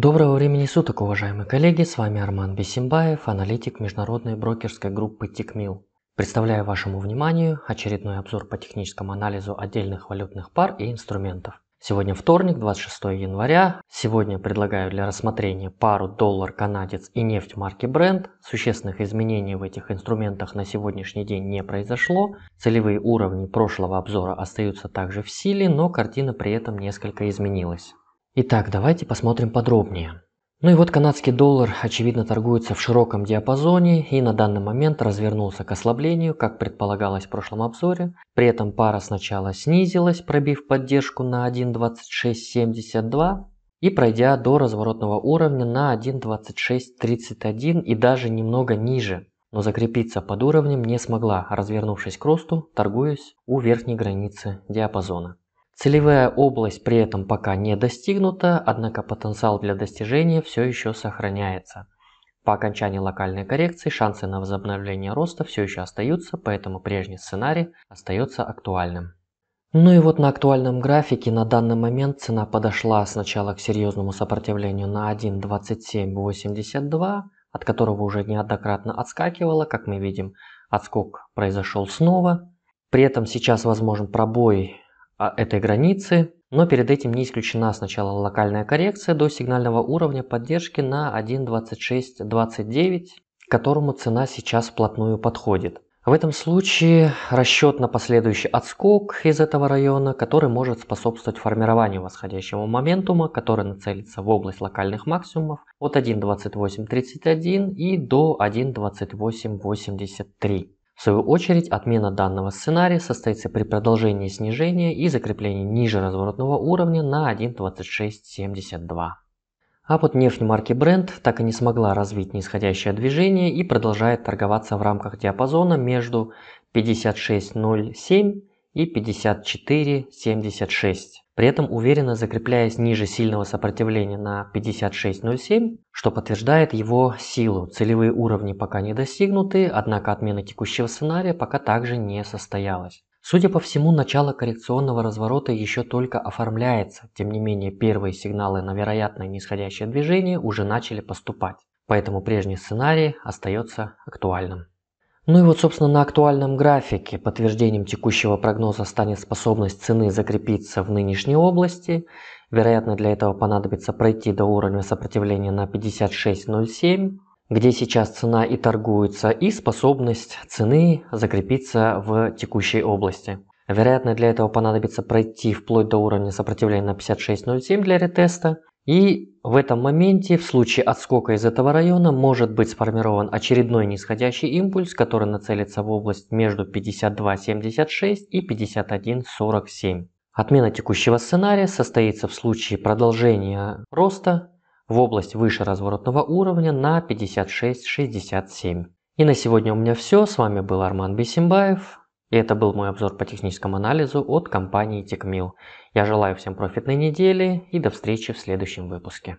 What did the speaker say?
Доброго времени суток, уважаемые коллеги, с вами Арман Бесимбаев, аналитик международной брокерской группы Тикмил. Представляю вашему вниманию очередной обзор по техническому анализу отдельных валютных пар и инструментов. Сегодня вторник, 26 января. Сегодня предлагаю для рассмотрения пару доллар канадец и нефть марки Brent. Существенных изменений в этих инструментах на сегодняшний день не произошло. Целевые уровни прошлого обзора остаются также в силе, но картина при этом несколько изменилась. Итак, давайте посмотрим подробнее. Ну и вот канадский доллар, очевидно, торгуется в широком диапазоне и на данный момент развернулся к ослаблению, как предполагалось в прошлом обзоре. При этом пара сначала снизилась, пробив поддержку на 1.2672 и пройдя до разворотного уровня на 1.2631 и даже немного ниже. Но закрепиться под уровнем не смогла, развернувшись к росту, торгуясь у верхней границы диапазона. Целевая область при этом пока не достигнута, однако потенциал для достижения все еще сохраняется. По окончании локальной коррекции шансы на возобновление роста все еще остаются, поэтому прежний сценарий остается актуальным. Ну и вот на актуальном графике на данный момент цена подошла сначала к серьезному сопротивлению на 1.2782, от которого уже неоднократно отскакивала, как мы видим, отскок произошел снова. При этом сейчас возможен пробой а, этой границы, но перед этим не исключена сначала локальная коррекция до сигнального уровня поддержки на 1.2629, к которому цена сейчас вплотную подходит. В этом случае расчет на последующий отскок из этого района, который может способствовать формированию восходящего моментума, который нацелится в область локальных максимумов от 1.2831 и до 1.2883. В свою очередь, отмена данного сценария состоится при продолжении снижения и закреплении ниже разворотного уровня на 1.2672. А вот нефть марки Brent так и не смогла развить нисходящее движение и продолжает торговаться в рамках диапазона между 56.07 и 54.76 при этом уверенно закрепляясь ниже сильного сопротивления на 56.07, что подтверждает его силу. Целевые уровни пока не достигнуты, однако отмена текущего сценария пока также не состоялась. Судя по всему, начало коррекционного разворота еще только оформляется, тем не менее первые сигналы на вероятное нисходящее движение уже начали поступать, поэтому прежний сценарий остается актуальным. Ну и вот, собственно, на актуальном графике подтверждением текущего прогноза станет способность цены закрепиться в нынешней области. Вероятно, для этого понадобится пройти до уровня сопротивления на 56.07, где сейчас цена и торгуется, и способность цены закрепиться в текущей области. Вероятно, для этого понадобится пройти вплоть до уровня сопротивления на 56.07 для ретеста и в этом моменте, в случае отскока из этого района, может быть сформирован очередной нисходящий импульс, который нацелится в область между 52.76 и 51.47. Отмена текущего сценария состоится в случае продолжения роста в область выше разворотного уровня на 56.67. И на сегодня у меня все. С вами был Арман Бесимбаев. И это был мой обзор по техническому анализу от компании TechMill. Я желаю всем профитной недели и до встречи в следующем выпуске.